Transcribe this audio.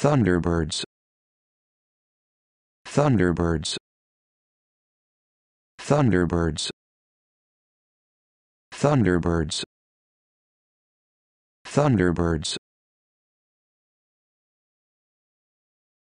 Thunderbirds Thunderbirds Thunderbirds Thunderbirds Thunderbirds